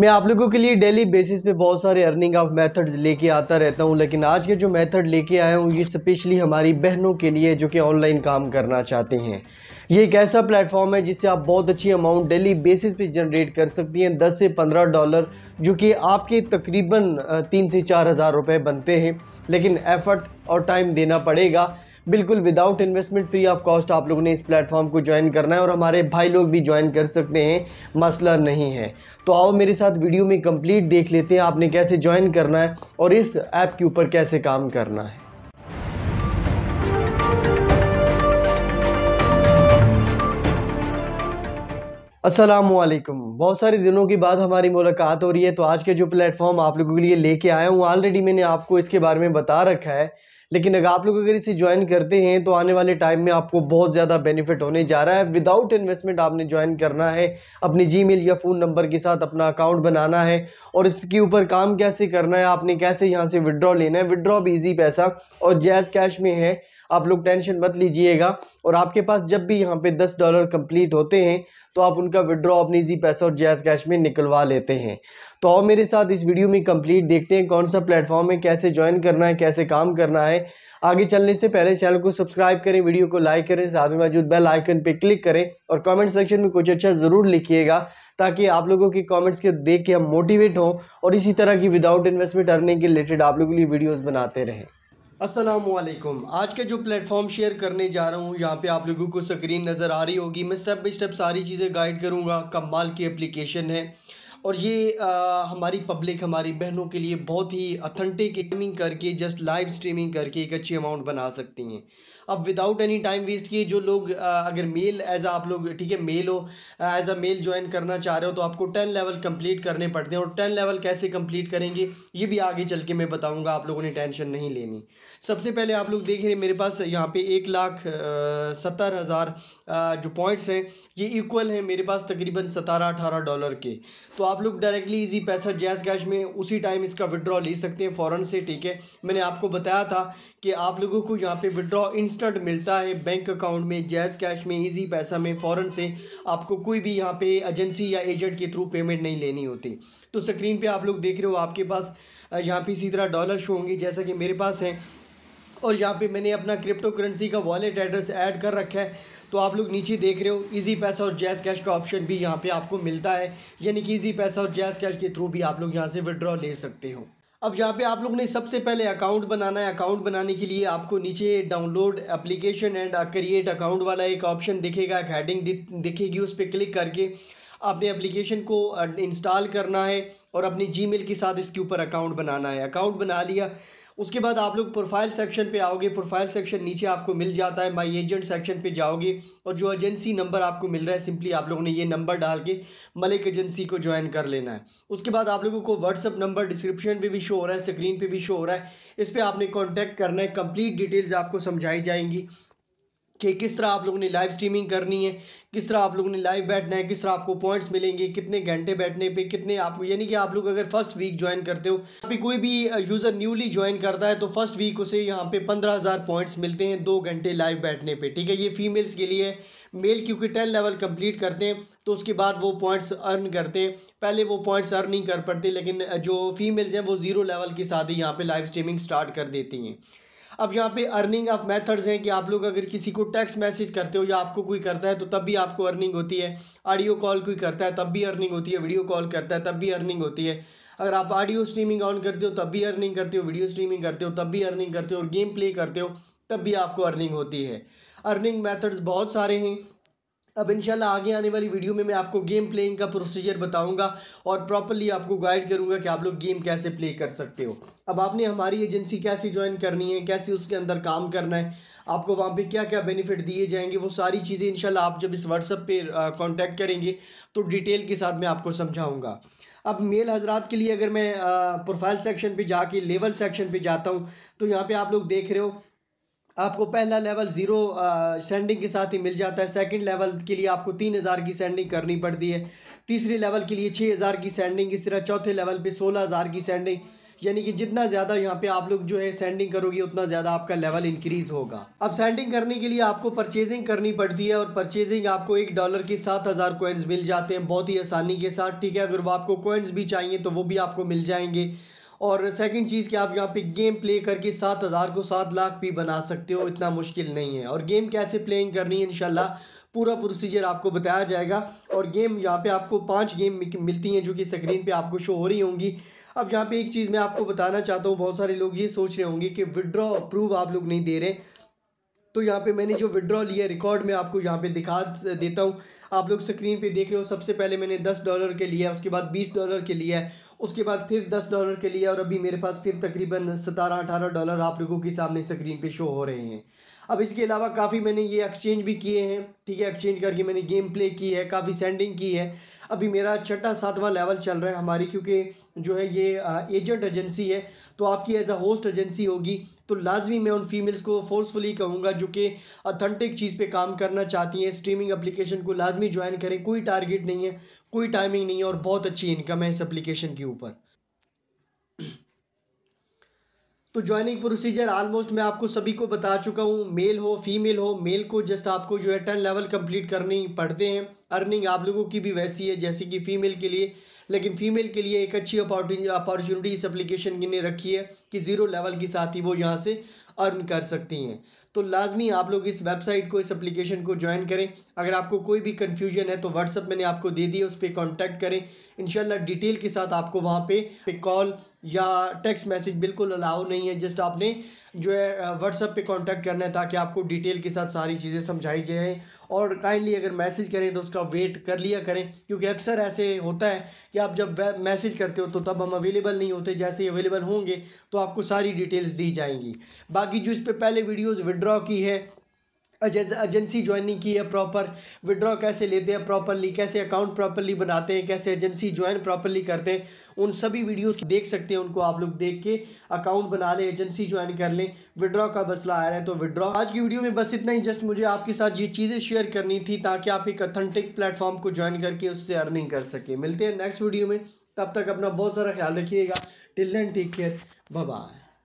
मैं आप लोगों के लिए डेली बेसिस पे बहुत सारे अर्निंग ऑफ मेथड्स लेके आता रहता हूँ लेकिन आज के जो मेथड लेके आया हूँ ये स्पेशली हमारी बहनों के लिए जो कि ऑनलाइन काम करना चाहती हैं ये एक ऐसा प्लेटफॉर्म है जिससे आप बहुत अच्छी अमाउंट डेली बेसिस पे जनरेट कर सकती हैं दस से पंद्रह डॉलर जो कि आपके तकरीबन तीन से चार हज़ार रुपये बनते हैं लेकिन एफर्ट और टाइम देना पड़ेगा बिल्कुल without investment free of cost आप लोगों ने इस प्लेटफॉर्म को ज्वाइन करना है और हमारे भाई लोग भी ज्वाइन कर सकते हैं मसला नहीं है तो आओ मेरे साथ वीडियो में कंप्लीट देख लेते हैं आपने कैसे ज्वाइन करना है और इस ऐप के ऊपर कैसे काम करना है असलकम बहुत सारे दिनों के बाद हमारी मुलाकात हो रही है तो आज के जो प्लेटफॉर्म आप लोगों के लिए लेके आया हूँ ऑलरेडी मैंने आपको इसके बारे में बता रखा है लेकिन अगर आप लोग अगर इसे ज्वाइन करते हैं तो आने वाले टाइम में आपको बहुत ज़्यादा बेनिफिट होने जा रहा है विदाउट इन्वेस्टमेंट आपने ज्वाइन करना है अपने जी या फ़ोन नंबर के साथ अपना अकाउंट बनाना है और इसके ऊपर काम कैसे करना है आपने कैसे यहाँ से विड्रॉ लेना है विड्रॉ भी ईजी पैसा और जैज़ कैश में है आप लोग टेंशन मत लीजिएगा और आपके पास जब भी यहाँ पे दस डॉलर कंप्लीट होते हैं तो आप उनका विड्रॉ अपनी जी पैसा और जैज कैश में निकलवा लेते हैं तो आओ मेरे साथ इस वीडियो में कंप्लीट देखते हैं कौन सा प्लेटफॉर्म है कैसे ज्वाइन करना है कैसे काम करना है आगे चलने से पहले चैनल को सब्सक्राइब करें वीडियो को लाइक करें साथ में मौजूद बेल आइकन पर क्लिक करें और कमेंट सेक्शन में कुछ अच्छा ज़रूर लिखिएगा ताकि आप लोगों के कमेंट्स के देख के हम मोटिवेट हों और इसी तरह की विदाउट इन्वेस्टमेंट अर्निंग के रिलेटेड आप लोगों के लिए वीडियोज़ बनाते रहें असलम आज के जो प्लेटफॉर्म शेयर करने जा रहा हूँ यहाँ पे आप लोगों को स्क्रीन नज़र आ रही होगी मैं स्टेप बाई स्टेप सारी चीज़ें गाइड करूँगा कमाल की एप्लीकेशन है और ये आ, हमारी पब्लिक हमारी बहनों के लिए बहुत ही अथेंटिक गेमिंग करके जस्ट लाइव स्ट्रीमिंग करके एक अच्छी अमाउंट बना सकती हैं अब विदाउट एनी टाइम वेस्ट किए जो लोग आ, अगर मेल एज आप लोग ठीक है मेल हो एज अ मेल ज्वाइन करना चाह रहे हो तो आपको टेन लेवल कंप्लीट करने पड़ते हैं और टेन लेवल कैसे कंप्लीट करेंगे ये भी आगे चल के मैं बताऊँगा आप लोगों ने टेंशन नहीं लेनी सबसे पहले आप लोग देख रहे हैं मेरे पास यहाँ पे एक लाख सत्तर हज़ार जो पॉइंट्स हैं ये इक्वल हैं मेरे पास तकरीबन सतारह अठारह डॉलर के तो आप लोग directly Easypaisa JazzCash में उसी टाइम इसका विड्रॉ ले सकते हैं फ़ौरन से ठीक है मैंने आपको बताया था कि आप लोगों को यहाँ पे विड्रॉ इंस्टेंट मिलता है बैंक अकाउंट में जैज़ कैश में इजी पैसा में फ़ौरन से आपको कोई भी यहाँ पे एजेंसी या एजेंट के थ्रू पेमेंट नहीं लेनी होती तो स्क्रीन पर आप लोग देख रहे हो आपके पास यहाँ पर इसी तरह डॉलर शो होंगे जैसा कि मेरे पास हैं और यहाँ पे मैंने अपना क्रिप्टो करेंसी का वॉलेट एड्रेस ऐड कर रखा है तो आप लोग नीचे देख रहे हो इजी पैसा और जैज़ कैश का ऑप्शन भी यहाँ पे आपको मिलता है यानी कि इजी पैसा और जैज़ कैश के थ्रू भी आप लोग यहाँ से विड्रॉ ले सकते हो अब यहाँ पे आप लोग ने सबसे पहले अकाउंट बनाना है अकाउंट बनाने के लिए आपको नीचे download application and create account वाला एक ऑप्शन दिखेगा एक हेडिंग दिखेगी उस पर क्लिक करके आपने एप्लीकेशन को इंस्टॉल uh, करना है और अपनी जीमेल के साथ इसके ऊपर अकाउंट बनाना है अकाउंट बना लिया उसके बाद आप लोग प्रोफाइल सेक्शन पे आओगे प्रोफाइल सेक्शन नीचे आपको मिल जाता है माई एजेंट सेक्शन पे जाओगे और जो एजेंसी नंबर आपको मिल रहा है सिंपली आप लोगों ने ये नंबर डाल के मलिक एजेंसी को ज्वाइन कर लेना है उसके बाद आप लोगों को व्हाट्सअप नंबर डिस्क्रिप्शन पे भी शो हो रहा है स्क्रीन पर भी शो हो रहा है इस पर आपने कॉन्टैक्ट करना है कंप्लीट डिटेल्स आपको समझाई जाएंगी कि किस तरह आप लोगों ने लाइव स्ट्रीमिंग करनी है किस तरह आप लोगों ने लाइव बैठना है किस तरह आपको पॉइंट्स मिलेंगे कितने घंटे बैठने पे कितने आप यानी कि आप लोग अगर फर्स्ट वीक ज्वाइन करते हो अभी कोई भी यूज़र न्यूली ज्वाइन करता है तो फर्स्ट वीक उसे यहाँ पे पंद्रह हज़ार पॉइंट्स मिलते हैं दो घंटे लाइव बैठने पर ठीक है ये फीमेल्स के लिए मेल क्योंकि टेन लेवल कंप्लीट करते हैं तो उसके बाद वो पॉइंट्स अर्न करते हैं पहले वो पॉइंट्स अर्न नहीं कर पाते लेकिन जो फीमेल्स हैं वो ज़ीरो लेवल के साथ ही यहाँ पर लाइव स्ट्रीमिंग स्टार्ट कर देती हैं अब यहाँ पे अर्निंग ऑफ मेथड्स हैं कि आप लोग अगर किसी को टैक्स मैसेज करते हो या आपको कोई करता है तो तब भी आपको अर्निंग होती है ऑडियो कॉल कोई करता है तब भी अर्निंग होती है वीडियो कॉल करता है तब भी अर्निंग होती है अगर आप ऑडियो स्ट्रीमिंग ऑन करते हो तब भी अर्निंग करते हो वीडियो स्ट्रीमिंग करते हो तब भी अर्निंग करते हो और गेम प्ले करते हो तब भी आपको अर्निंग होती है अर्निंग मैथड्स बहुत सारे हैं अब इंशाल्लाह आगे आने वाली वीडियो में मैं आपको गेम प्लेइंग का प्रोसीजर बताऊंगा और प्रॉपरली आपको गाइड करूंगा कि आप लोग गेम कैसे प्ले कर सकते हो अब आपने हमारी एजेंसी कैसे ज्वाइन करनी है कैसे उसके अंदर काम करना है आपको वहाँ पे क्या क्या बेनिफिट दिए जाएंगे वो सारी चीज़ें इंशाल्लाह आप जब इस व्हाट्सअप पर कॉन्टैक्ट करेंगे तो डिटेल के साथ मैं आपको समझाऊँगा अब मेल हजरात के लिए अगर मैं प्रोफाइल सेक्शन पर जाके लेवल सेक्शन पर जाता हूँ तो यहाँ पर आप लोग देख रहे हो आपको पहला लेवल ज़ीरो सेंडिंग के साथ ही मिल जाता है सेकंड लेवल के लिए आपको तीन हज़ार की सेंडिंग करनी पड़ती है तीसरे लेवल के लिए छः हज़ार की सेंडिंग इस तरह चौथे लेवल पे सोलह हज़ार की सेंडिंग यानी कि जितना ज़्यादा यहाँ पे आप लोग जो है सेंडिंग करोगे उतना ज़्यादा आपका लेवल इंक्रीज़ होगा अब सेंडिंग करने के लिए आपको परचेजिंग करनी पड़ती है और परचेजिंग आपको एक डॉलर की सात हज़ार कोइंस मिल जाते हैं बहुत ही आसानी के साथ ठीक है अगर वो आपको कोइंस भी चाहिए तो वो भी आपको मिल जाएंगे और सेकंड चीज़ कि आप यहाँ पे गेम प्ले करके सात हज़ार को सात लाख भी बना सकते हो इतना मुश्किल नहीं है और गेम कैसे प्लेइंग करनी है इन पूरा प्रोसीजर आपको बताया जाएगा और गेम यहाँ पे आपको पांच गेम मिलती हैं जो कि स्क्रीन पे आपको शो हो रही होंगी अब यहाँ पे एक चीज़ मैं आपको बताना चाहता हूँ बहुत सारे लोग ये सोच रहे होंगे कि विड्रॉ अप्रूव आप लोग नहीं दे रहे तो यहाँ पे मैंने जो विड्रॉ लिया रिकॉर्ड में आपको यहाँ पे दिखा देता हूँ आप लोग स्क्रीन पे देख रहे हो सबसे पहले मैंने दस डॉलर के लिए उसके बाद बीस डॉलर के लिए उसके बाद फिर दस डॉलर के लिए और अभी मेरे पास फिर तकरीबन सतारह अठारह डॉलर आप लोगों के सामने स्क्रीन पे शो हो रहे हैं अब इसके अलावा काफ़ी मैंने ये एक्सचेंज भी किए हैं ठीक है एक्सचेंज करके मैंने गेम प्ले की है काफ़ी सेंडिंग की है अभी मेरा छठा सातवां लेवल चल रहा है हमारी क्योंकि जो है ये एजेंट एजेंसी है तो आपकी एज अ होस्ट एजेंसी होगी तो लाजमी मैं उन फीमेल्स को फोर्सफुली कहूँगा जो कि अथेंटिक चीज़ पे काम करना चाहती हैं स्ट्रीमिंग एप्लीकेशन को लाजमी ज्वाइन करें कोई टारगेट नहीं है कोई टाइमिंग नहीं है और बहुत अच्छी इनकम है इस एप्लीकेशन के ऊपर तो ज्वाइनिंग प्रोसीजर आलमोस्ट मैं आपको सभी को बता चुका हूँ मेल हो फीमेल हो मेल को जस्ट आपको जो है टर्न लेवल कंप्लीट करनी पड़ते हैं अर्निंग आप लोगों की भी वैसी है जैसे कि फ़ीमेल के लिए लेकिन फ़ीमेल के लिए एक अच्छी अपॉर्चुनिटी इस एप्लीकेशन ने रखी है कि ज़ीरो लेवल के साथ ही वो यहाँ से अर्न कर सकती हैं तो लाजमी आप लोग इस वेबसाइट को इस एप्लीकेशन को ज्वाइन करें अगर आपको कोई भी कन्फ्यूजन है तो व्हाट्सअप मैंने आपको दे दिया उस पर कॉन्टैक्ट करें इन डिटेल के साथ आपको वहाँ पे, पे कॉल या टेक्स्ट मैसेज बिल्कुल अलाउ नहीं है जस्ट आपने जो है व्हाट्सअप पे कांटेक्ट करना है ताकि आपको डिटेल के साथ सारी चीज़ें समझाई जाए और काइंडली अगर मैसेज करें तो उसका वेट कर लिया करें क्योंकि अक्सर ऐसे होता है कि आप जब मैसेज करते हो तो तब हम अवेलेबल नहीं होते जैसे ही अवेलेबल होंगे तो आपको सारी डिटेल्स दी जाएंगी बाकी जो इस पर पहले वीडियोज़ विड्रॉ की है एजेंसी ज्वाइनिंग की है प्रॉपर विड्रॉ कैसे लेते हैं प्रॉपरली कैसे अकाउंट प्रॉपरली बनाते हैं कैसे एजेंसी ज्वाइन प्रॉपरली करते हैं उन सभी वीडियोस देख सकते हैं उनको आप लोग देख के अकाउंट बना लें एजेंसी ज्वाइन कर लें विड्रॉ का मसला आ रहा है तो विड्रॉ आज की वीडियो में बस इतना ही जस्ट मुझे आपके साथ ये चीज़ें शेयर करनी थी ताकि आप एक अथेंटिक प्लेटफॉर्म को ज्वाइन करके उससे अर्निंग कर सकें मिलते हैं नेक्स्ट वीडियो में तब तक अपना बहुत सारा ख्याल रखिएगा till then take care bye